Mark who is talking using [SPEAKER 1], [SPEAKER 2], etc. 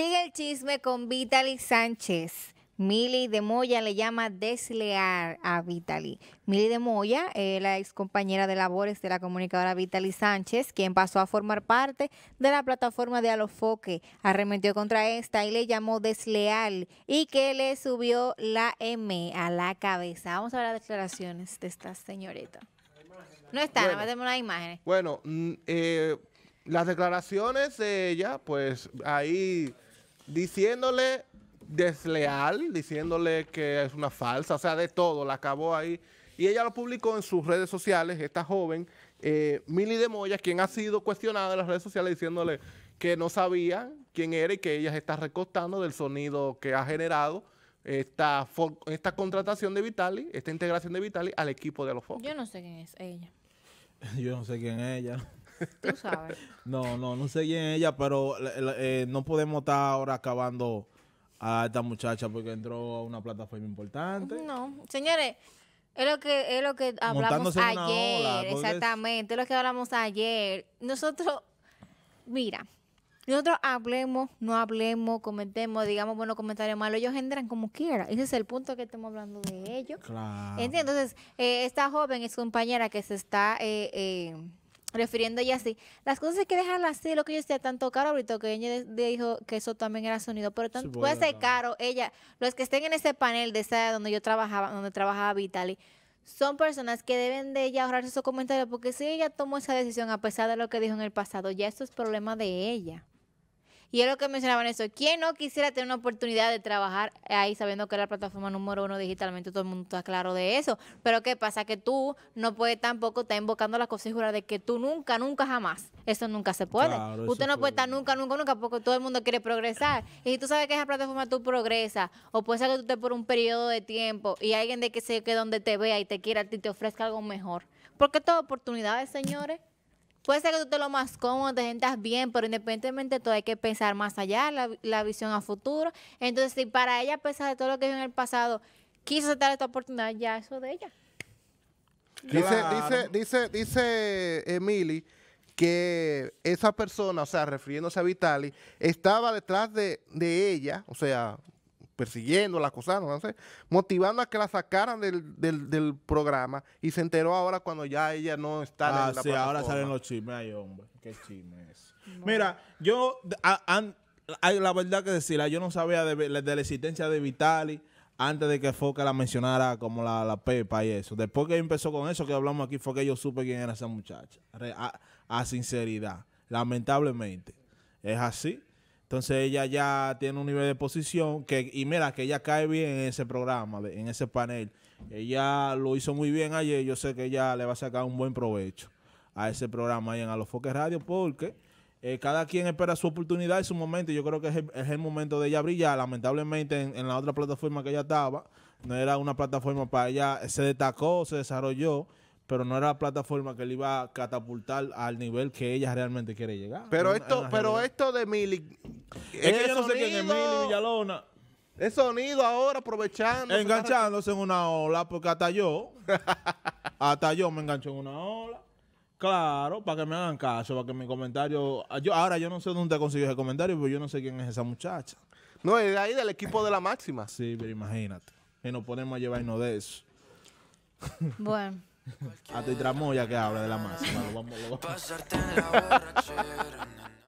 [SPEAKER 1] Sigue el chisme con Vitaly Sánchez. Mili de Moya le llama desleal a Vitaly. Mili de Moya, eh, la ex compañera de labores de la comunicadora Vitaly Sánchez, quien pasó a formar parte de la plataforma de Alofoque, arremetió contra esta y le llamó desleal y que le subió la M a la cabeza. Vamos a ver las declaraciones de esta señorita.
[SPEAKER 2] No está, bueno, las imágenes. Bueno, mm, eh, las declaraciones de ella, pues ahí diciéndole desleal, diciéndole que es una falsa, o sea, de todo, la acabó ahí. Y ella lo publicó en sus redes sociales, esta joven, eh, Mili de Moya, quien ha sido cuestionada en las redes sociales diciéndole que no sabía quién era y que ella se está recostando del sonido que ha generado esta, esta contratación de Vitali, esta integración de Vitali al equipo de los Fox.
[SPEAKER 1] Yo no sé quién es ella.
[SPEAKER 2] Yo no
[SPEAKER 3] sé quién es ella no, no, no sé quién es ella, pero eh, no podemos estar ahora acabando a esta muchacha porque entró a una plataforma importante.
[SPEAKER 1] No, señores, es lo que es lo que hablamos ayer, exactamente, es lo que hablamos ayer. Nosotros, mira, nosotros hablemos, no hablemos, comentemos, digamos buenos comentarios malos, ellos generan como quiera. Ese es el punto que estamos hablando de ellos. Claro. Entonces, eh, esta joven es compañera que se está eh, refiriendo ella así, las cosas hay que dejarlas así, lo que yo decía, tanto caro ahorita que ella dijo que eso también era sonido, pero tanto puede ser caro, ella, los que estén en ese panel de esa donde yo trabajaba, donde trabajaba Vitali, son personas que deben de ella ahorrarse esos comentarios, porque si ella tomó esa decisión a pesar de lo que dijo en el pasado, ya esto es problema de ella. Y es lo que mencionaban eso. ¿Quién no quisiera tener una oportunidad de trabajar ahí sabiendo que es la plataforma número uno digitalmente? Todo el mundo está claro de eso. Pero ¿qué pasa? Que tú no puedes tampoco estar invocando la jurar de que tú nunca, nunca, jamás. Eso nunca se puede. Usted no puede, estar nunca, nunca, nunca porque todo el mundo quiere progresar. Y si tú sabes que esa plataforma tú progresas o puede ser que tú estés por un periodo de tiempo y alguien de que se que donde te vea y te quiera a te ofrezca algo mejor. Porque toda oportunidades, señores. Puede ser que tú te lo más cómodo, te sientas bien, pero independientemente todo hay que pensar más allá, la, visión a futuro. Entonces, si para ella, a pesar de todo lo que vio en el pasado, quiso aceptar esta oportunidad, ya eso de ella.
[SPEAKER 2] Dice, dice, dice, dice Emily que esa persona, o sea, refiriéndose a Vitali, estaba detrás de, de ella, o sea, persiguiendo, la acosando, no sé, motivando a que la sacaran del, del, programa y se enteró ahora cuando ya ella no está en la ah, sí, ahora salen los
[SPEAKER 3] chismes, ahí, hombre, qué chisme
[SPEAKER 2] Mira, yo, la
[SPEAKER 3] verdad que decir, yo no sabía de, la existencia de Vitali antes de que que la mencionara como la, Pepa y eso. Después que empezó con eso que hablamos aquí fue que yo supe quién era esa muchacha, a sinceridad, lamentablemente. Es así. Entonces ella ya tiene un nivel de posición que y mira que ella cae bien en ese programa, en ese panel. Ella lo hizo muy bien ayer, yo sé que ella le va a sacar un buen provecho a ese programa ahí en Foques Radio porque eh, cada quien espera su oportunidad y su momento. yo creo que es el, momento de ella brillar. Lamentablemente en, la otra plataforma que ella estaba, no era una plataforma para ella, se destacó, se desarrolló pero no era la plataforma que le iba a catapultar al nivel que ella realmente quiere llegar. Pero esto,
[SPEAKER 2] pero esto de mil... Es, que yo no sé quién es Mini Villalona. Es sonido ahora aprovechando. Enganchándose
[SPEAKER 3] en una ola, porque hasta yo, hasta yo me engancho en una ola. Claro, para que me hagan caso, para que mi comentario... Yo, ahora yo no sé dónde consiguió ese comentario, pero yo no sé quién es esa muchacha. No, es de ahí del equipo de la máxima. Sí, pero imagínate. Y nos ponemos a llevarnos de eso. Bueno. A Hasta Tramoya que habla de la máxima. vamos,